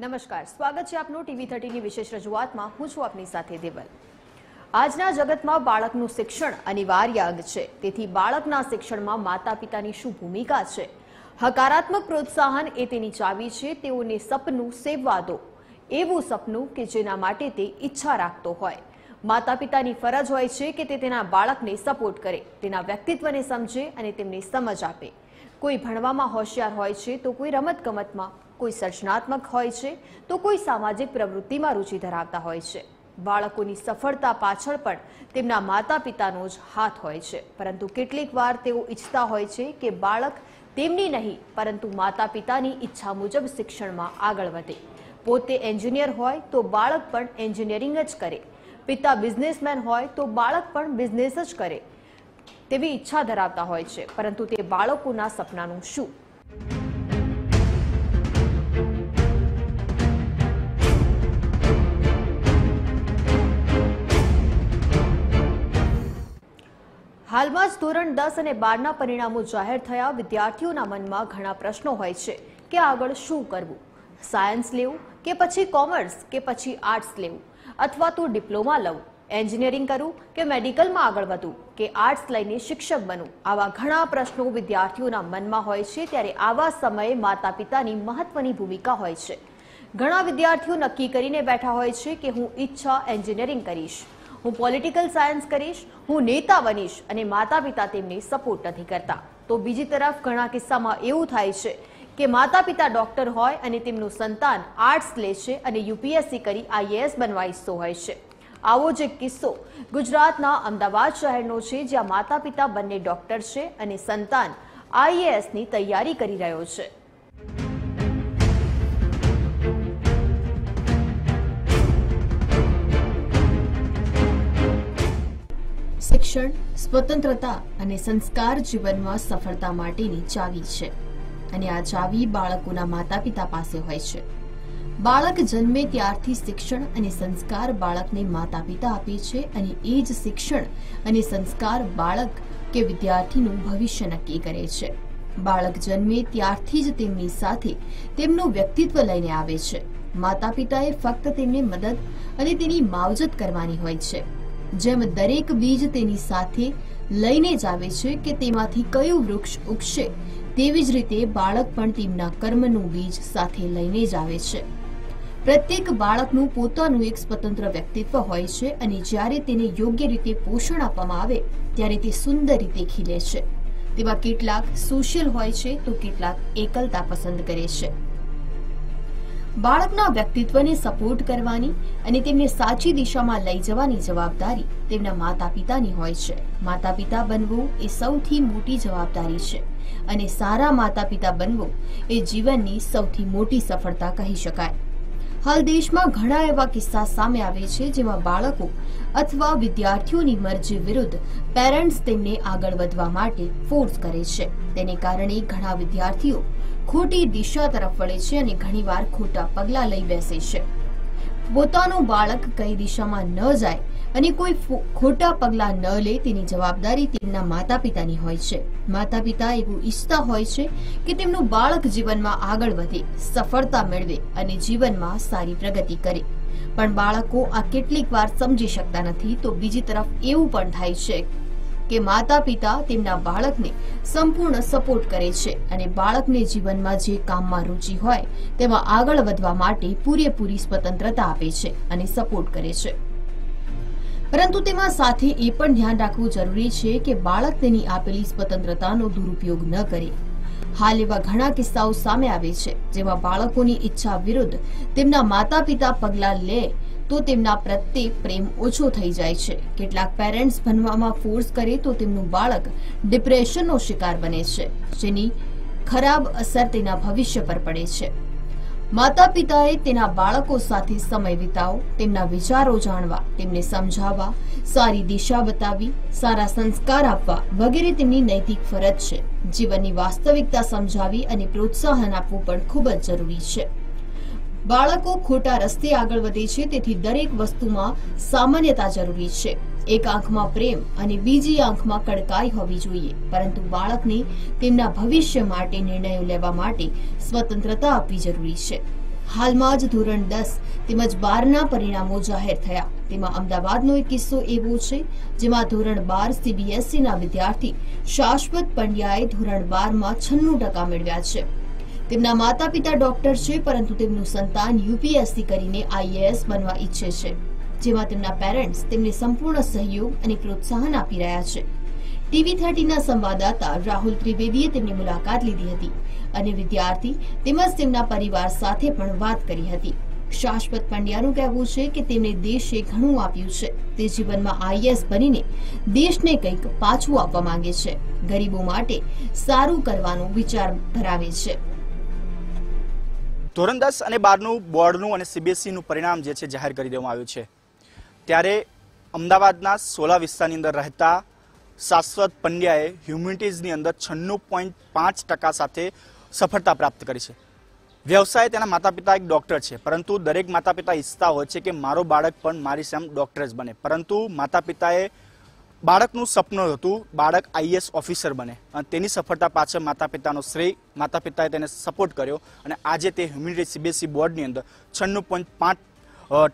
નમસ્કાર સ્વાગત છે આપનું ટીવી થર્ટીની વિશેષ રજૂઆતમાં હું છું આપની સાથે દેવલ આજના જગતમાં બાળકનું શિક્ષણ અનિવાર્ય અંગ છે તેથી બાળકના શિક્ષણમાં માતા પિતાની શું ભૂમિકા છે હકારાત્મક પ્રોત્સાહન એ તેની ચાવી છે તેઓને સપનું સેવવા દો એવું સપનું કે જેના માટે તે ઈચ્છા રાખતો હોય માતા પિતાની ફરજ હોય છે કે તે તેના બાળકને સપોર્ટ કરે તેના વ્યક્તિત્વને સમજે અને તેમને સમજ આપે કોઈ ભણવામાં હોશિયાર હોય છે તો કોઈ રમતગમતમાં કોઈ સર્જનાત્મક હોય છે તો કોઈ સામાજિક પ્રવૃત્તિમાં રુચિ ધરાવતા હોય છે બાળકોની સફળતા પાછળ પણ તેમના માતા પિતાનો જ હાથ હોય છે પરંતુ કેટલીક વાર તેઓ ઈચ્છતા હોય છે કે બાળક તેમની નહીં પરંતુ માતા પિતાની ઈચ્છા મુજબ શિક્ષણમાં આગળ વધે પોતે એન્જિનિયર હોય તો બાળક પણ એન્જિનિયરિંગ જ કરે પિતા બિઝનેસમેન હોય તો બાળક પણ બિઝનેસ જ કરે તેવી ઈચ્છા ધરાવતા હોય છે પરંતુ તે બાળકોના સપનાનું શું હાલમાં જ ધોરણ દસ અને બારના પરિણામો જાહેર થયા વિદ્યાર્થીઓના મનમાં ઘણા પ્રશ્નો હોય છે કે આગળ શું કરવું સાયન્સ લેવું કે પછી કોમર્સ કે પછી આર્ટ્સ લેવું અથવા તો ડિપ્લોમા લઉં એન્જિનિયરિંગ કરું કે મેડિકલમાં આગળ વધું કે આર્ટ્સ લઈને શિક્ષક બનું આવા ઘણા પ્રશ્નો વિદ્યાર્થીઓના મનમાં હોય છે ત્યારે આવા સમયે માતા પિતાની મહત્વની ભૂમિકા હોય છે ઘણા વિદ્યાર્થીઓ નક્કી કરીને બેઠા હોય છે કે હું ઈચ્છા એન્જિનિયરિંગ કરીશ હું પોલિટિકલ સાયન્સ કરીશ હું નેતા બનીશ અને માતા પિતા તેમને સપોર્ટ નથી કરતા તો બીજી તરફ ઘણા કિસ્સામાં એવું થાય છે કે માતા પિતા ડોક્ટર હોય અને તેમનું સંતાન આર્ટ્સ લે છે અને યુપીએસસી કરી આઈએએસ બનવા ઈચ્છતો હોય છે આવો જ એક કિસ્સો ગુજરાતના અમદાવાદ શહેરનો છે જ્યાં માતા પિતા બંને ડોક્ટર છે અને સંતાન આઈએએસની તૈયારી કરી રહ્યો છે શિક્ષણ સ્વતંત્રતા અને સંસ્કાર જીવનમાં સફળતા માટેની ચાવી છે અને આ ચાવી બાળકોના માતા પિતા પાસે હોય છે બાળક જન્મે ત્યારથી શિક્ષણ અને સંસ્કાર બાળકને માતા પિતા આપે છે અને એ જ શિક્ષણ અને સંસ્કાર બાળક કે વિદ્યાર્થીનું ભવિષ્ય નક્કી કરે છે બાળક જન્મે ત્યારથી જ તેમની સાથે તેમનું વ્યક્તિત્વ લઈને આવે છે માતા પિતાએ ફક્ત તેમને મદદ અને તેની માવજત કરવાની હોય છે જેમ દરેક બીજ તેની સાથે લઈને જ આવે છે કે તેમાંથી કયું વૃક્ષ ઉગશે તેવી જ રીતે બાળક પણ તેમના કર્મનું બીજ સાથે લઈને જ આવે છે પ્રત્યેક બાળકનું પોતાનું એક સ્વતંત્ર વ્યક્તિત્વ હોય છે અને જ્યારે તેને યોગ્ય રીતે પોષણ આપવામાં આવે ત્યારે તે સુંદર રીતે ખીલે છે તેમાં કેટલાક સોશિયલ હોય છે તો કેટલાક એકલતા પસંદ કરે છે બાળકના વ્યક્તિત્વને સપોર્ટ કરવાની અને તેમને સાચી દિશામાં લઈ જવાની જવાબદારી તેમના માતા પિતાની હોય છે માતા પિતા બનવું એ સૌથી મોટી જવાબદારી છે અને સારા માતા પિતા બનવું એ જીવનની સૌથી મોટી સફળતા કહી શકાય હાલ દેશમાં ઘણા એવા કિસ્સા સામે આવે છે જેમાં બાળકો અથવા વિદ્યાર્થીઓની મરજી વિરુદ્ધ પેરેન્ટ્સ તેમને આગળ વધવા માટે ફોર્સ કરે છે તેને કારણે ઘણા વિદ્યાર્થીઓ ખોટી દિશા તરફ વળે છે અને ઘણીવાર ખોટા પગલા લઈ બેસે છે પોતાનું બાળક કઈ દિશામાં ન જાય અને કોઈ ખોટા પગલા ન લે તેની જવાબદારી તેમના માતા પિતાની હોય છે માતા પિતા એવું ઈચ્છતા હોય છે કે તેમનું બાળક જીવનમાં આગળ વધે સફળતા મેળવે અને જીવનમાં સારી પ્રગતિ કરે પણ બાળકો આ કેટલીક વાર સમજી શકતા નથી તો બીજી તરફ એવું પણ થાય છે કે માતા પિતા તેમના બાળકને સંપૂર્ણ સપોર્ટ કરે છે અને બાળકને જીવનમાં જે કામમાં રુચિ હોય તેમાં આગળ વધવા માટે પૂરેપૂરી સ્વતંત્રતા આપે છે અને સપોર્ટ કરે છે પરંતુ તેમાં સાથે એ પણ ધ્યાન રાખવું જરૂરી છે કે બાળક તેની આપેલી સ્વતંત્રતાનો દુરુપયોગ ન કરે હાલ એવા ઘણા કિસ્સાઓ સામે આવે છે જેમાં બાળકોની ઈચ્છા વિરુદ્ધ તેમના માતા પિતા પગલાં લે તો તેમના પ્રત્યે પ્રેમ ઓછો થઈ જાય છે કેટલાક પેરેન્ટ્સ ભણવામાં ફોર્સ કરે તો તેમનું બાળક ડિપ્રેશનનો શિકાર બને છે જેની ખરાબ અસર તેના ભવિષ્ય પર પડે છે માતા પિતાએ તેના બાળકો સાથે સમય વિતાવો તેમના વિચારો જાણવા તેમને સમજાવવા સારી દિશા બતાવી સારા સંસ્કાર આપવા વગેરે તેમની નૈતિક ફરજ છે જીવનની વાસ્તવિકતા સમજાવી અને પ્રોત્સાહન આપવું પણ ખૂબ જ જરૂરી છે બાળકો ખોટા રસ્તે આગળ વધે છે તેથી દરેક વસ્તુમાં સામાન્યતા જરૂરી છે એક આંખમાં પ્રેમ અને બીજી આંખમાં કડકાઈ હોવી જોઈએ પરંતુ બાળકને તેમના ભવિષ્ય માટે નિર્ણયો લેવા માટે સ્વતંત્રતા આપવી જરૂરી છે હાલમાં જ ધોરણ દસ તેમજ બારના પરિણામો જાહેર થયા તેમાં અમદાવાદનો એક કિસ્સો એવો છે જેમાં ધોરણ બાર સીબીએસસીના વિદ્યાર્થી શાશ્વત પંડ્યાએ ધોરણ બારમાં છન્નું ટકા મેળવ્યા છે તેમના માતા પિતા ડોક્ટર છે પરંતુ તેમનું સંતાન યુપીએસસી કરીને આઈએએસ બનવા ઈચ્છે છે જેમાં તેમના પેરેન્ટ્સ તેમને સંપૂર્ણ સહયોગ અને પ્રોત્સાહન આપી રહ્યા છે ટીવી થર્ટીના સંવાદદાતા રાહુલ ત્રિવેદીએ તેમની મુલાકાત લીધી હતી અને વિદ્યાર્થી તેમજ તેમના પરિવાર સાથે પણ વાત કરી હતી શાશ્વત પંડ્યાનું કહેવું છે કે તેમને દેશે ઘણું આપ્યું છે તે જીવનમાં આઈએસ બનીને દેશને કંઈક પાછું આપવા માંગે છે ગરીબો માટે સારું કરવાનો વિચાર ધરાવે છે ધોરણ દસ અને બારનું બોર્ડનું અને સીબીએસઈનું પરિણામ જે છે જાહેર કરી દેવામાં આવ્યું છે ત્યારે અમદાવાદના સોલા વિસ્તારની અંદર રહેતા શાશ્વત પંડ્યાએ હ્યુમિનિટીઝની અંદર છન્નું પોઈન્ટ પાંચ ટકા સાથે સફળતા પ્રાપ્ત કરી છે વ્યવસાય તેના માતા પિતા એક ડૉક્ટર છે પરંતુ દરેક માતા પિતા ઈચ્છતા હોય છે કે મારો બાળક પણ મારી સામે ડૉક્ટર જ બને પરંતુ માતા પિતાએ બાળકનું સપનું હતું બાળક આઈએસ ઓફિસર બને અને તેની સફળતા પાછળ માતા પિતાનો શ્રેય માતા પિતાએ તેને સપોર્ટ કર્યો અને આજે તે હ્યુમિનિટી સીબીએસસી બોર્ડની અંદર છન્નું પોઈન્ટ પાંચ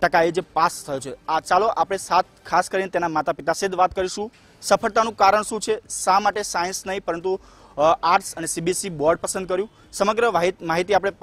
ટકા એ જે પાસ થયો છે આ ચાલો આપણે સાત ખાસ કરીને તેના માતા પિતા સાથે વાત કરીશું સફળતાનું કારણ શું છે શા માટે સાયન્સ નહીં પરંતુ આર્ટ્સ અને સીબીએસસી બોર્ડ e પસંદ કર્યું સમગ્ર માહિતી આપણે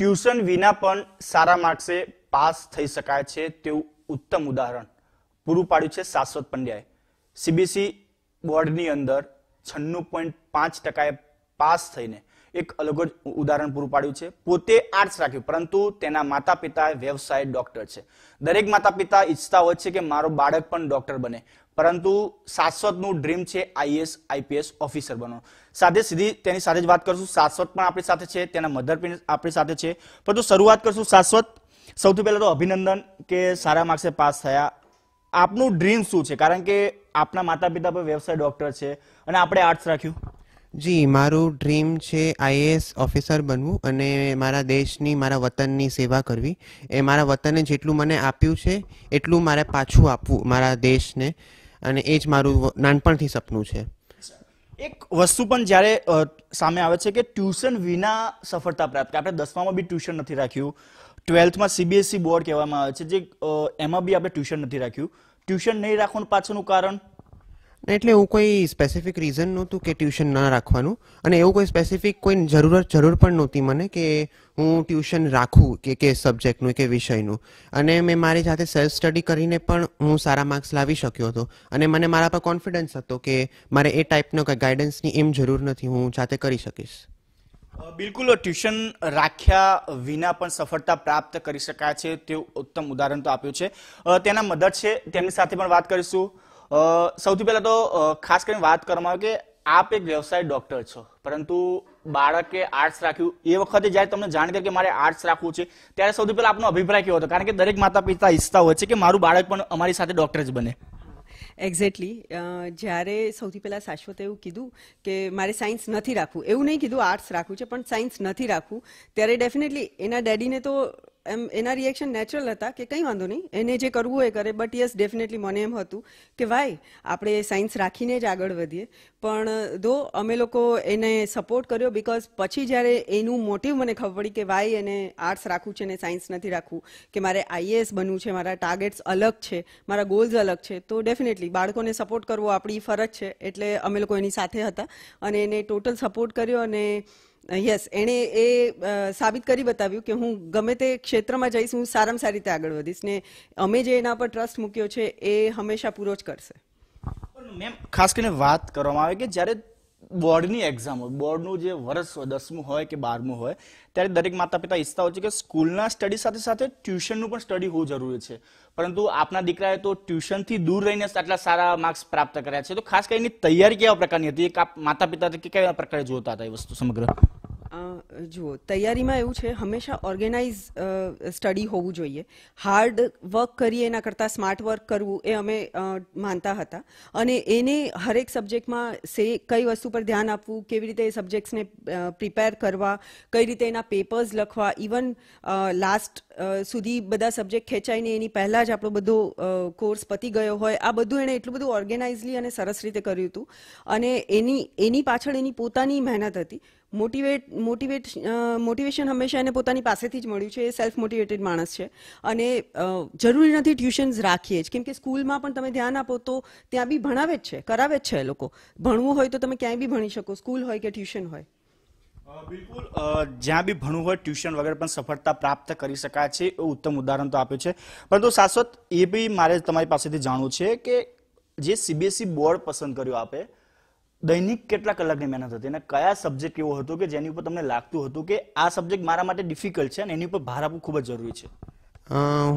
ટ્યુશન વિના પણ સારા માર્ક્સે પાસ થઈ શકાય છે તેવું ઉત્તમ ઉદાહરણ પૂરું પાડ્યું છે શાશ્વત પંડ્યાએ સીબીસી બોર્ડની અંદર છન્નું પોઈન્ટ પાંચ ટકાએ પાસ થઈને એક અલગ જ ઉદાહરણ પૂરું પાડ્યું છે પોતે આર્ટ્સ રાખ્યું પરંતુ તેના માતા પિતા વ્યવસાય ડોક્ટર છે દરેક માતા પિતા ઈચ્છતા હોય છે કે મારો બાળક પણ ડોક્ટર બને પરંતુ શાશ્વતનું ડ્રીમ છે આઈએસ આઈપીએસ ઓફિસર બનવાનું સાથે સીધી તેની સાથે જ વાત કરશું શાશ્વત પણ આપણી સાથે છે તેના મધર પણ આપણી સાથે છે પરંતુ શરૂઆત કરશું શાશ્વત સૌથી પહેલાં તો અભિનંદન કે સારા માર્ક્સે પાસ થયા આપનું ડ્રીમ શું છે કારણ કે આપના માતા પિતા પણ વ્યવસાય ડોક્ટર છે અને આપણે આર્ટ્સ રાખ્યું જી મારું ડ્રીમ છે આઈએએસ ઓફિસર બનવું અને મારા દેશની મારા વતનની સેવા કરવી એ મારા વતને જેટલું મને આપ્યું છે એટલું મારે પાછું આપવું મારા દેશને અને એ જ મારું નાનપણથી સપનું છે એક વસ્તુ પણ જ્યારે સામે આવે છે કે ટ્યુશન વિના સફળતા પ્રાપ્ત આપણે દસમામાં બી ટ્યુશન નથી રાખ્યું ટ્વેલ્થમાં સીબીએસસી બોર્ડ કહેવામાં આવે છે જે એમાં બી આપણે ટ્યુશન નથી રાખ્યું ટ્યુશન નહીં રાખવાનું પાછળનું કારણ એટલે એવું કોઈ સ્પેસિફિક રીઝન નહોતું કે ટ્યુશન ના રાખવાનું અને એવું કોઈ સ્પેસિફિક કોઈ જરૂરત જરૂર પણ નહોતી મને કે હું ટ્યુશન રાખું કે કે સબ્જેક્ટનું કે વિષયનું અને મેં મારી જાતે સેલ્ફ સ્ટડી કરીને પણ હું સારા માર્ક્સ લાવી શક્યો હતો અને મને મારા પર કોન્ફિડન્સ હતો કે મારે એ ટાઈપનો કંઈ ગાઈડન્સની એમ જરૂર નથી હું જાતે કરી શકીશ બિલકુલ ટ્યુશન રાખ્યા વિના પણ સફળતા પ્રાપ્ત કરી શકાય છે તેવું ઉત્તમ ઉદાહરણ તો આપ્યું છે તેના મદદ છે તેમની સાથે પણ વાત કરીશું સૌથી પહેલાં તો ખાસ કરીને વાત કરવામાં આવે કે આપ એક વ્યવસાય ડોક્ટર છો પરંતુ બાળકે આર્ટ્સ રાખ્યું એ વખતે જ્યારે તમને જાણ કે મારે આર્ટ્સ રાખવું છે ત્યારે સૌથી પહેલાં આપનો અભિપ્રાય કેવો હતો કારણ કે દરેક માતા પિતા ઈચ્છતા હોય છે કે મારું બાળક પણ અમારી સાથે ડૉક્ટર જ બને એક્ઝેક્ટલી જ્યારે સૌથી પહેલાં શાશ્વતે એવું કીધું કે મારે સાયન્સ નથી રાખવું એવું નહીં કીધું આર્ટ્સ રાખવું છે પણ સાયન્સ નથી રાખવું ત્યારે ડેફિનેટલી એના ડેડીને તો એમ એના રિએક્શન નેચરલ હતા કે કંઈ વાંધો નહીં એને જે કરવું એ કરે બટ યસ ડેફિનેટલી મને એમ હતું કે વાય આપણે સાયન્સ રાખીને જ આગળ વધીએ પણ દો અમે લોકો એને સપોર્ટ કર્યો બિકોઝ પછી જ્યારે એનું મોટિવ મને ખબર પડી કે વાય એને આર્ટ્સ રાખવું છે ને સાયન્સ નથી રાખવું કે મારે આઈએએસ બનવું છે મારા ટાર્ગેટ્સ અલગ છે મારા ગોલ્સ અલગ છે તો ડેફિનેટલી બાળકોને સપોર્ટ કરવો આપણી ફરજ છે એટલે અમે લોકો એની સાથે હતા અને એને ટોટલ સપોર્ટ કર્યો અને યસ એણે એ સાબિત કરી બતાવ્યું કે હું ગમે તે ક્ષેત્રમાં જઈશ હું સારામાં સારી રીતે આગળ વધીશ ને અમે જે એના પર ટ્રસ્ટ મૂક્યો છે એ હંમેશા પૂરો જ કરશે મેમ ખાસ કરીને વાત કરવામાં આવે કે જ્યારે બોર્ડની એક્ઝામ હોય બોર્ડનું જે વર્ષ હોય દસમું હોય કે બારમું હોય ત્યારે દરેક માતા પિતા ઈચ્છતા હોય છે કે સ્કૂલના સ્ટડી સાથે સાથે ટ્યુશનનું પણ સ્ટડી હોવું જરૂરી છે પરંતુ આપના દીકરાએ તો ટ્યુશનથી દૂર રહીને આટલા સારા માર્ક્સ પ્રાપ્ત કર્યા છે તો ખાસ કરીને તૈયારી કેવા પ્રકારની હતી એક માતા પિતા કયા પ્રકારે જોતા હતા એ વસ્તુ સમગ્ર જુઓ તૈયારીમાં એવું છે હંમેશા ઓર્ગેનાઇઝ સ્ટડી હોવું જોઈએ હાર્ડ વર્ક કરીએ એના કરતાં સ્માર્ટ વર્ક કરવું એ અમે માનતા હતા અને એને હરેક સબ્જેક્ટમાં સે કઈ વસ્તુ પર ધ્યાન આપવું કેવી રીતે એ સબ્જેક્ટ્સને પ્રિપેર કરવા કઈ રીતે એના પેપર્સ લખવા ઇવન લાસ્ટ સુધી બધા સબ્જેક્ટ ખેંચાઈને એની પહેલાં જ આપણો બધો કોર્સ પતી ગયો હોય આ બધું એણે એટલું બધું ઓર્ગેનાઇઝલી અને સરસ રીતે કર્યું હતું અને એની એની પાછળ એની પોતાની મહેનત હતી મોટિવેટ મોટિવેટ મોટિવેશન હંમેશા એને પોતાની પાસેથી જ મળ્યું છે એ સેલ્ફ મોટિવેટેડ માણસ છે અને જરૂરી નથી ટ્યુશન્સ રાખીએ જ કેમકે સ્કૂલમાં પણ તમે ધ્યાન આપો તો ત્યાં બી ભણાવે જ છે કરાવે જ છે એ લોકો ભણવું હોય તો તમે ક્યાંય બી ભણી શકો સ્કૂલ હોય કે ટ્યુશન હોય બિલકુલ જ્યાં બી ભણવું હોય ટ્યુશન વગેરે પણ સફળતા પ્રાપ્ત કરી શકાય છે એવું ઉત્તમ ઉદાહરણ તો આપ્યું છે પરંતુ શાશ્વત એ બી મારે તમારી પાસેથી જાણવું છે કે જે સીબીએસઈ e બોર્ડ પસંદ કર્યું આપે દૈનિક કેટલા કલાકની મહેનત હતી અને કયા સબ્જેક્ટ એવો હતો કે જેની ઉપર તમને લાગતું હતું કે આ સબ્જેક્ટ મારા માટે ડિફિકલ્ટ છે અને એની ઉપર ભાર આપવું ખૂબ જ જરૂરી છે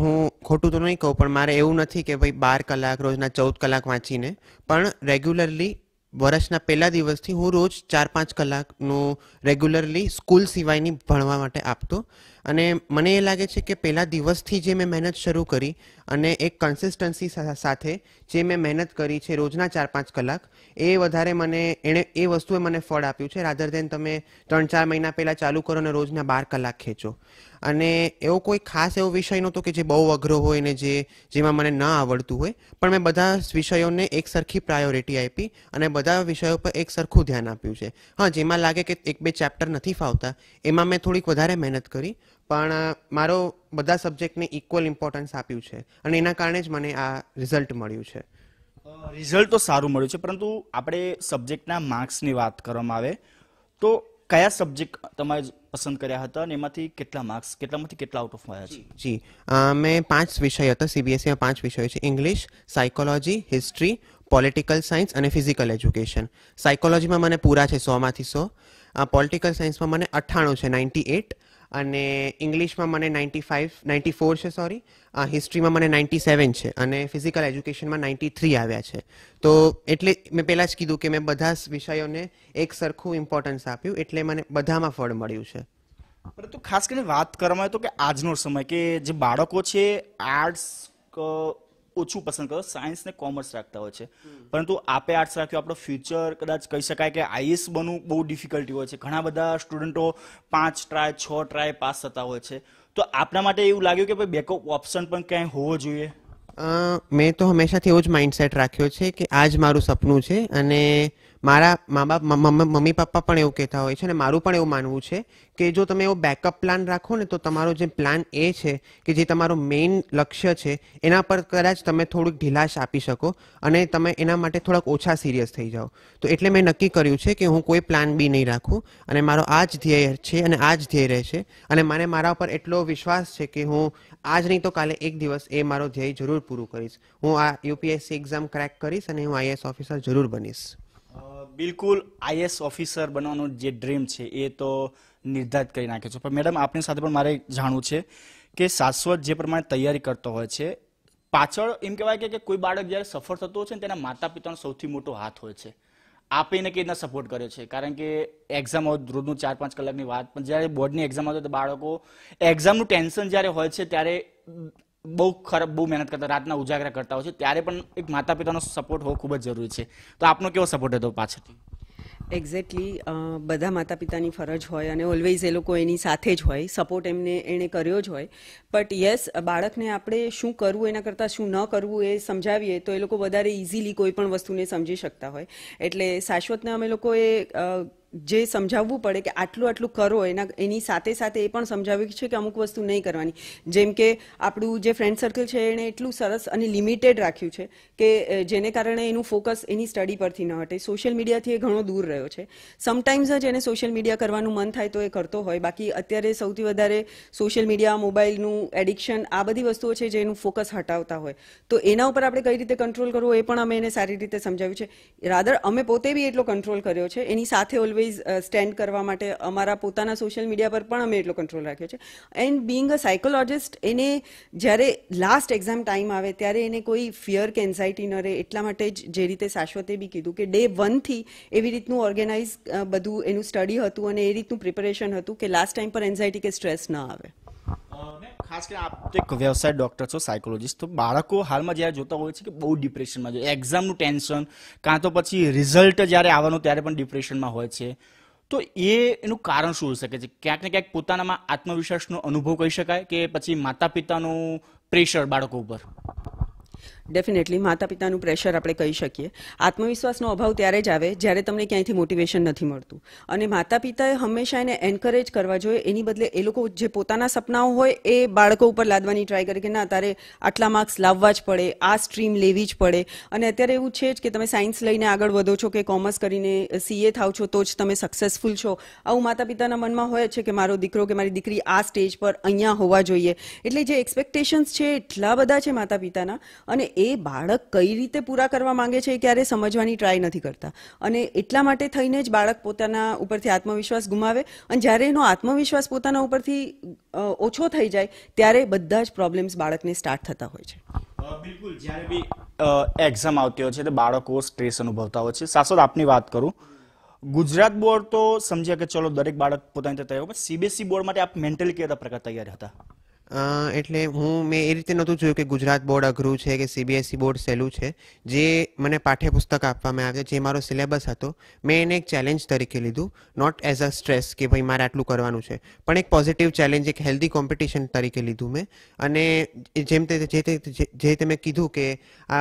હું ખોટું તો નહીં કહું પણ મારે એવું નથી કે ભાઈ બાર કલાક રોજના ચૌદ કલાક વાંચીને પણ રેગ્યુલરલી વર્ષના પહેલા દિવસથી હું રોજ ચાર પાંચ કલાકનું રેગ્યુલરલી સ્કૂલ સિવાયની ભણવા માટે આપતો અને મને એ લાગે છે કે પહેલા દિવસથી જે મેં મહેનત શરૂ કરી અને એક કન્સિસ્ટન્સી સાથે જે મેં મહેનત કરી છે રોજના ચાર પાંચ કલાક એ વધારે મને એણે એ વસ્તુએ મને ફળ આપ્યું છે રાધર દેન તમે ત્રણ ચાર મહિના પહેલાં ચાલુ કરો અને રોજના બાર કલાક ખેંચો અને એવો કોઈ ખાસ એવો વિષય નહોતો કે જે બહુ અઘરો હોય ને જે જેમાં મને ના આવડતું હોય પણ મેં બધા વિષયોને એક સરખી પ્રાયોરિટી આપી અને બધા વિષયો પર એક સરખું ધ્યાન આપ્યું છે હા જેમાં લાગે કે એક બે ચેપ્ટર નથી ફાવતા એમાં મેં થોડીક વધારે મહેનત કરી પણ મારો બધા સબ્જેક્ટને ઇક્વલ ઇમ્પોર્ટન્સ આપ્યું છે અને એના કારણે જ મને આ રિઝલ્ટ મળ્યું છે રિઝલ્ટ તો સારું મળ્યું છે પરંતુ આપણે સબ્જેક્ટના માર્ક્સની વાત કરવામાં આવે તો કયા સબ્જેક્ટ તમારે પસંદ કર્યા હતા અને એમાંથી કેટલા માર્ક્સ કેટલામાંથી કેટલા આઉટ ઓફ આવ્યા છે જી મેં પાંચ વિષય હતા સીબીએસઈમાં e પાંચ વિષયો છે English psychology history political science અને ફિઝિકલ એજ્યુકેશન સાયકોલોજીમાં મને પૂરા છે સોમાંથી સો પોલિટિકલ સાયન્સમાં મને અઠ્ઠાણું છે નાઇન્ટી એટ અને ઇંગ્લિશમાં મને નાઇન્ટી ફાઇવ નાઇન્ટી ફોર છે સોરી હિસ્ટ્રીમાં મને નાઇન્ટી સેવન છે અને ફિઝિકલ એજ્યુકેશનમાં નાઇન્ટી થ્રી આવ્યા છે તો એટલે મેં પહેલાં જ કીધું કે મેં બધા વિષયોને એક સરખું ઇમ્પોર્ટન્સ આપ્યું એટલે મને બધામાં ફળ મળ્યું છે પરંતુ ખાસ કરીને વાત કરવામાં આવે તો કે આજનો સમય કે જે બાળકો છે આર્ટ્સ ઓછું પસંદ કરો સાયન્સ ને કોમર્સ રાખતા હોય છે પરંતુ આપે આર્ટ્સ રાખ્યું આપણો ફ્યુચર કદાચ કહી શકાય કે આઈએસ બનવું બહુ ડિફિકલ્ટી હોય છે ઘણા બધા સ્ટુડન્ટો પાંચ ટ્રાય છ ટ્રાય પાસ થતા હોય છે તો આપના માટે એવું લાગ્યું કે ભાઈ બેકઅપ ઓપ્શન પણ ક્યાંય હોવો જોઈએ મેં તો હંમેશાથી એવો જ માઇન્ડસેટ રાખ્યો છે કે આ જ મારું સપનું છે અને મારા મા બાપ મમ્મી પપ્પા પણ એવું કહેતા હોય છે અને મારું પણ એવું માનવું છે કે જો તમે એવો બેકઅપ પ્લાન રાખો ને તો તમારો જે પ્લાન એ છે કે જે તમારો મેઇન લક્ષ્ય છે એના પર કદાચ તમે થોડુંક ઢીલાશ આપી શકો અને તમે એના માટે થોડાક ઓછા સિરિયસ થઈ જાઓ તો એટલે મેં નક્કી કર્યું છે કે હું કોઈ પ્લાન બી નહીં રાખું અને મારો આ જ ધ્યેય છે અને આ જ ધ્યેય રહેશે અને મને મારા પર એટલો વિશ્વાસ છે કે હું આજ નહીં તો કાલે એક દિવસ એ મારો ધ્યેય જરૂર પૂરું કરીશ હું આ યુપીએસસી એક્ઝામ ક્રેક કરીશ અને હું આઈએસ ઓફિસર જરૂર બનીશ બિલકુલ આઈએસ ઓફિસર બનવાનો જે ડ્રીમ છે એ તો નિર્ધારિત કરી નાખ્યો છે પણ મેડમ આપની સાથે પણ મારે જાણવું છે કે શાશ્વત જે પ્રમાણે તૈયારી કરતો હોય છે પાછળ એમ કહેવાય કે કોઈ બાળક જ્યારે સફળ થતો હોય છે તેના માતા પિતાનો સૌથી મોટો હાથ હોય છે આપીને કઈ રીતના સપોર્ટ કર્યો છે કારણ કે એક્ઝામ રોજનું ચાર પાંચ કલાકની વાત પણ જ્યારે બોર્ડની એક્ઝામ હોય તો બાળકો એક્ઝામનું ટેન્શન જ્યારે હોય છે ત્યારે બહુ ખરાબ બહુ મહેનત કરતા રાતના ઉજાગરા કરતા હોય છે ત્યારે પણ એક માતા પિતાનો સપોર્ટ હોવો ખૂબ જ જરૂરી છે તો આપનો કેવો સપોર્ટ હતો પાછળથી એક્ઝેક્ટલી બધા માતા પિતાની ફરજ હોય અને ઓલવેઝ એ લોકો એની સાથે જ હોય સપોર્ટ એમને એણે કર્યો જ હોય બટ યસ બાળકને આપણે શું કરવું એના કરતાં શું ન કરવું એ સમજાવીએ તો એ લોકો વધારે ઇઝીલી કોઈ પણ વસ્તુને સમજી શકતા હોય એટલે શાશ્વતને અમે લોકોએ જે સમજાવવું પડે કે આટલું આટલું કરો એના એની સાથે સાથે એ પણ સમજાવ્યું છે કે અમુક વસ્તુ નહીં કરવાની જેમ કે આપણું જે ફ્રેન્ડ સર્કલ છે એણે એટલું સરસ અને લિમિટેડ રાખ્યું છે કે જેને કારણે એનું ફોકસ એની સ્ટડી પરથી ન હટે સોશિયલ મીડિયાથી એ ઘણો દૂર રહ્યો છે સમટાઈમ્સ જ એને સોશિયલ મીડિયા કરવાનું મન થાય તો એ કરતો હોય બાકી અત્યારે સૌથી વધારે સોશિયલ મીડિયા મોબાઈલનું એડિક્શન આ બધી વસ્તુઓ છે જે એનું ફોકસ હટાવતા હોય તો એના ઉપર આપણે કઈ રીતે કંટ્રોલ કરવો એ પણ અમે એને સારી રીતે સમજાવ્યું છે રાધર અમે પોતે બી એટલો કંટ્રોલ કર્યો છે એની સાથે ઓલવેઝ ઓલવેઝ સ્ટેન્ડ uh, કરવા માટે અમારા પોતાના સોશિયલ મીડિયા પર પણ અમે એટલો કંટ્રોલ રાખ્યો છે એન્ડ બિંગ અ સાયકોલોજિસ્ટ એને જ્યારે લાસ્ટ એક્ઝામ ટાઈમ આવે ત્યારે એને કોઈ ફિયર કે એન્ઝાયટી ન રહે એટલા માટે જ જે રીતે શાશ્વતે બી કીધું કે ડે વનથી એવી રીતનું ઓર્ગેનાઇઝ બધું એનું સ્ટડી હતું અને એ રીતનું પ્રિપેરેશન હતું કે લાસ્ટ ટાઈમ પર એન્ઝાયટી કે સ્ટ્રેસ ન આવે ખાસ કરીને આપ તો એક વ્યવસાય ડૉક્ટર છો સાયકોલોજીસ્ટ તો બાળકો હાલમાં જ્યારે જોતા હોય છે કે બહુ ડિપ્રેશનમાં જોઈએ એક્ઝામનું ટેન્શન કાં તો પછી રિઝલ્ટ જ્યારે આવવાનું ત્યારે પણ ડિપ્રેશનમાં હોય છે તો એ એનું કારણ શું હોઈ શકે છે ક્યાંક ને ક્યાંક પોતાનામાં આત્મવિશ્વાસનો અનુભવ કહી શકાય કે પછી માતા પિતાનું પ્રેશર બાળકો ઉપર ડેફિનેટલી માતા પિતાનું પ્રેશર આપણે કહી શકીએ આત્મવિશ્વાસનો અભાવ ત્યારે જ આવે જ્યારે તમને ક્યાંયથી મોટિવેશન નથી મળતું અને માતા પિતાએ હંમેશા એને એન્કરેજ કરવા જોઈએ એની બદલે એ લોકો જે પોતાના સપનાઓ હોય એ બાળકો ઉપર લાદવાની ટ્રાય કરે કે ના તારે આટલા માર્ક્સ લાવવા જ પડે આ સ્ટ્રીમ લેવી જ પડે અને અત્યારે એવું છે જ કે તમે સાયન્સ લઈને આગળ વધો છો કે કોમર્સ કરીને સીએ થાવ છો તો જ તમે સક્સેસફુલ છો આવું માતા પિતાના મનમાં હોય છે કે મારો દીકરો કે મારી દીકરી આ સ્ટેજ પર અહીંયા હોવા જોઈએ એટલે જે એક્સપેક્ટેશન્સ છે એટલા બધા છે માતા પિતાના અને એ બાળક કઈ રીતે પૂરા કરવા માંગે છે એ ક્યારેય સમજવાની ટ્રાય નથી કરતા અને એટલા માટે થઈને જ બાળક પોતાના ઉપરથી આત્મવિશ્વાસ ગુમાવે અને જ્યારે એનો આત્મવિશ્વાસ પોતાના ઉપરથી ઓછો થઈ જાય ત્યારે બધા જ પ્રોબ્લેમ્સ બાળકને સ્ટાર્ટ થતા હોય છે બિલકુલ જ્યારે બી એક્ઝામ આવતી હોય છે તો બાળકો સ્ટ્રેસ અનુભવતા હોય છે સાસોદ આપની વાત કરું ગુજરાત બોર્ડ તો સમજ્યા કે ચલો દરેક બાળક પોતાની તૈયાર હોય પણ સીબીએસઈ બોર્ડ માટે આપ મેન્ટલી કેવા પ્રકાર તૈયાર હતા એટલે હું મેં એ રીતે નહોતું જોયું કે ગુજરાત બોર્ડ અઘરું છે કે સીબીએસઈ e બોર્ડ સહેલું છે જે મને પાઠ્યપુસ્તક આપવામાં આવ્યું જે મારો સિલેબસ હતો મેં એને એક ચેલેન્જ તરીકે લીધું નોટ એઝ અ સ્ટ્રેસ કે ભાઈ મારે આટલું કરવાનું છે પણ એક પોઝિટિવ ચેલેન્જ એક હેલ્ધી કોમ્પિટિશન તરીકે લીધું મેં અને જેમ તે જે તે મેં કીધું કે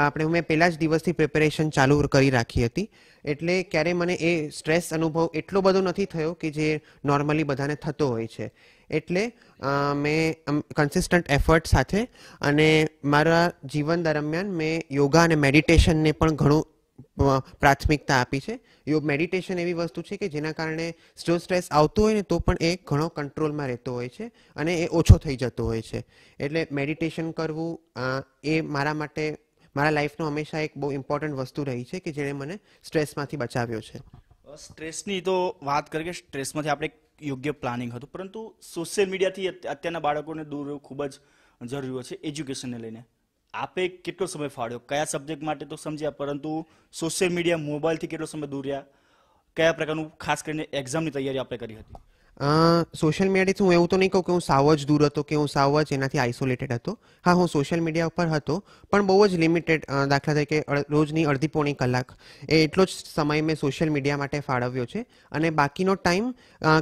આપણે મેં પહેલાં જ દિવસથી પ્રિપેરેશન ચાલુ કરી રાખી હતી એટલે ક્યારે મને એ સ્ટ્રેસ અનુભવ એટલો બધો નથી થયો કે જે નોર્મલી બધાને થતો હોય છે એટલે મેં કન્સિસ્ટન્ટ એફર્ટ સાથે અને મારા જીવન દરમિયાન મેં યોગા અને મેડિટેશનને પણ ઘણું પ્રાથમિકતા આપી છે યોગ મેડિટેશન એવી વસ્તુ છે કે જેના કારણે જો સ્ટ્રેસ આવતો હોય ને તો પણ એ ઘણો કંટ્રોલમાં રહેતો હોય છે અને એ ઓછો થઈ જતો હોય છે એટલે મેડિટેશન કરવું એ મારા માટે મારા લાઈફનો હંમેશા એક બહુ ઇમ્પોર્ટન્ટ વસ્તુ રહી છે કે જેણે મને સ્ટ્રેસમાંથી બચાવ્યો છે સ્ટ્રેસની તો વાત કરીએ કે સ્ટ્રેસમાંથી આપણે યોગ્ય પ્લાનિંગ હતું પરંતુ સોશિયલ મીડિયાથી અત્યારના બાળકોને દૂર રહેવું ખૂબ જ જરૂરી છે એજ્યુકેશનને લઈને આપે કેટલો સમય ફાળ્યો કયા સબ્જેક્ટ માટે તો સમજ્યા પરંતુ સોશિયલ મીડિયા મોબાઈલથી કેટલો સમય દૂર રહ્યા કયા પ્રકારનું ખાસ કરીને એક્ઝામની તૈયારી આપણે કરી હતી સોશિયલ મીડિયાથી હું એવું તો નહીં કહું કે હું સાવ જ દૂર હતો કે હું સાવ જ એનાથી આઇસોલેટેડ હતો હા હું સોશિયલ મીડિયા ઉપર હતો પણ બહુ જ લિમિટેડ દાખલા તરીકે રોજની અડધી પોણી કલાક એ એટલો જ સમય મેં સોશિયલ મીડિયા માટે ફાળવ્યો છે અને બાકીનો ટાઈમ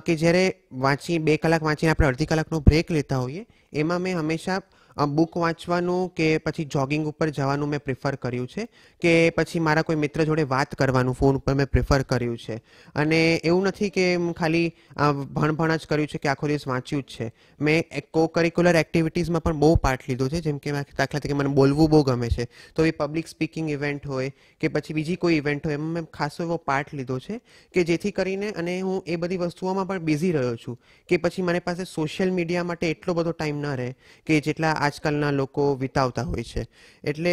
કે જ્યારે વાંચી બે કલાક વાંચીને આપણે અડધી કલાકનો બ્રેક લેતા હોઈએ એમાં મેં હંમેશા બુક વાંચવાનું કે પછી જોગિંગ ઉપર જવાનું મેં પ્રિફર કર્યું છે કે પછી મારા કોઈ મિત્ર જોડે વાત કરવાનું ફોન ઉપર મેં પ્રિફર કર્યું છે અને એવું નથી કે ખાલી ભણભણ જ કર્યું છે કે આખો દિવસ વાંચ્યું જ છે મેં કો કરિક્યુલર એક્ટિવિટીઝમાં પણ બહુ પાર્ટ લીધો છે જેમ કે દાખલા તરીકે મને બોલવું બહુ ગમે છે તો એ પબ્લિક સ્પીકિંગ ઇવેન્ટ હોય કે પછી બીજી કોઈ ઇવેન્ટ હોય એમાં મેં ખાસો એવો પાર્ટ લીધો છે કે જેથી કરીને અને હું એ બધી વસ્તુઓમાં પણ બિઝી રહ્યો છું કે પછી મારી પાસે સોશિયલ મીડિયા માટે એટલો બધો ટાઈમ ન રહે કે જેટલા આજકાલના લોકો વિતાવતા હોય છે એટલે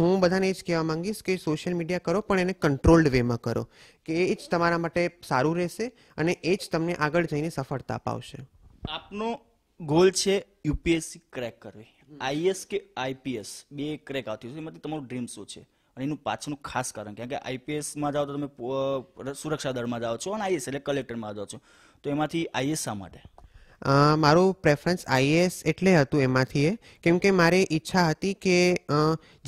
હું બધાને એ જ કહેવા માંગીશ કે સોશિયલ મીડિયા કરો પણ એને કંટ્રોલ્ડ વેમાં કરો કે એ જ તમારા માટે સારું રહેશે અને એ જ તમને આગળ જઈને સફળતા અપાવશે આપનો ગોલ છે યુપીએસસી ક્રેક કરવી આઈએસ કે આઈપીએસ બે ક્રેક આવતી હોય એમાંથી તમારું ડ્રીમ શું છે અને એનું પાછળનું ખાસ કારણ કારણ કે આઈપીએસમાં જાઓ તો તમે સુરક્ષા દળમાં જાઓ છો અને આઈએસ એટલે કલેક્ટરમાં જાઓ છો તો એમાંથી આઈએસ શા માટે અ મારું પ્રેફરન્સ આઈએસ એટલે હતું એમાંથી એ કેમ કે મારે ઈચ્છા હતી કે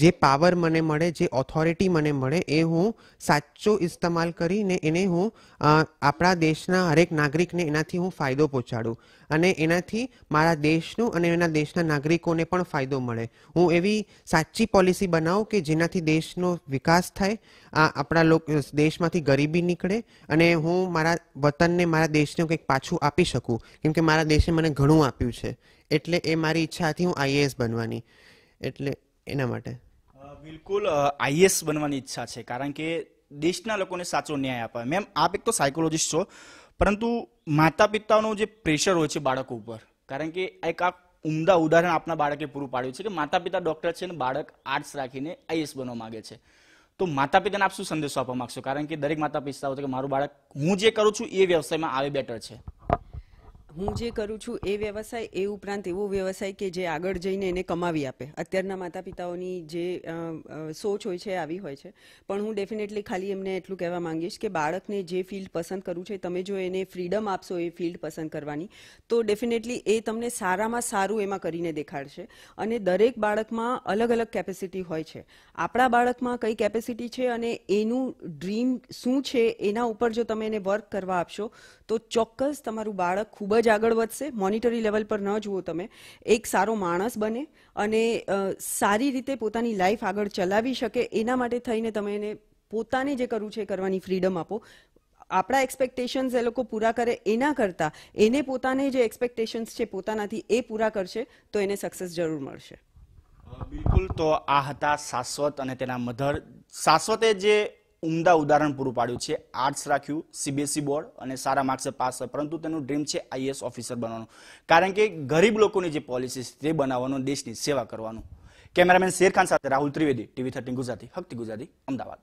જે પાવર મને મળે જે ઓથોરિટી મને મળે એ હું સાચો استعمال કરીને એને હું આપડા દેશના દરેક નાગરિકને એનાથી હું ફાયદો પહોંચાડું અને એનાથી મારા દેશનું અને એના દેશના નાગરિકોને પણ ફાયદો મળે હું એવી સાચી પોલિસી બનાવું કે જેનાથી દેશનો વિકાસ થાય આ આપણા લોકો દેશમાંથી ગરીબી નીકળે અને હું મારા વતનને મારા દેશને કંઈક પાછું આપી શકું કેમ કે મારા દેશે મને ઘણું આપ્યું છે એટલે એ મારી ઈચ્છા હતી હું આઈએએસ બનવાની એટલે એના માટે બિલકુલ આઈએએસ બનવાની ઈચ્છા છે કારણ કે દેશના લોકોને સાચો ન્યાય આપે મેમ આપ એક તો સાયકોલોજીસ્ટ છો પરંતુ માતા પિતાનું જે પ્રેશર હોય છે બાળકો ઉપર કારણ કે એક આ ઉમદા ઉદાહરણ આપના બાળકે પૂરું પાડ્યું છે કે માતા પિતા ડોક્ટર છે અને બાળક આર્ટ્સ રાખીને આઈએસ બનવા માંગે છે તો માતા પિતાને આપ શું સંદેશો આપવા માંગશો કારણ કે દરેક માતા પિતા હોય છે કે મારું બાળક હું જે કરું છું એ વ્યવસાયમાં આવે બેટર છે હું જે કરું છું એ વ્યવસાય એ ઉપરાંત એવો વ્યવસાય કે જે આગળ જઈને એને કમાવી આપે અત્યારના માતા પિતાઓની જે સોચ હોય છે આવી હોય છે પણ હું ડેફિનેટલી ખાલી એમને એટલું કહેવા માંગીશ કે બાળકને જે ફિલ્ડ પસંદ કરવું છે તમે જો એને ફ્રીડમ આપશો એ ફિલ્ડ પસંદ કરવાની તો ડેફિનેટલી એ તમને સારામાં સારું એમાં કરીને દેખાડશે અને દરેક બાળકમાં અલગ અલગ કેપેસિટી હોય છે આપણા બાળકમાં કઈ કેપેસિટી છે અને એનું ડ્રીમ શું છે એના ઉપર જો તમે એને વર્ક કરવા આપશો તો ચોક્કસ તમારું બાળક ખૂબ જ જ આગળ વધશે મોનિટરી લેવલ પર ન જુઓ તમે એક સારો માણસ બને અને સારી રીતે પોતાની લાઈફ આગળ ચલાવી શકે એના માટે થઈને તમે એને પોતાને જે કરવું છે એ કરવાની ફ્રીડમ આપો આપણા એક્સપેક્ટેશન્સ એ લોકો પૂરા કરે એના કરતાં એને પોતાને જે એક્સપેક્ટેશન્સ છે પોતાનાથી એ પૂરા કરશે તો એને સક્સેસ જરૂર મળશે બિલકુલ તો આ હતા શાશ્વત અને તેના મધર શાશ્વતે જે ઉમદા ઉદાહરણ પૂરું પાડ્યું છે આર્ટ્સ રાખ્યું સીબીએસઈ બોર્ડ e અને સારા માર્ક્સ પાસ પરંતુ તેનું ડ્રીમ છે આઈએએસ ઓફિસર બનવાનું કારણ કે ગરીબ લોકોની જે પોલિસી છે તે બનાવવાનો દેશની સેવા કરવાનું કેમેરામેન શેરખાન સાથે રાહુલ ત્રિવેદી ટીવી થર્ટીન ગુજરાતી હક્તિ ગુજરાતી અમદાવાદ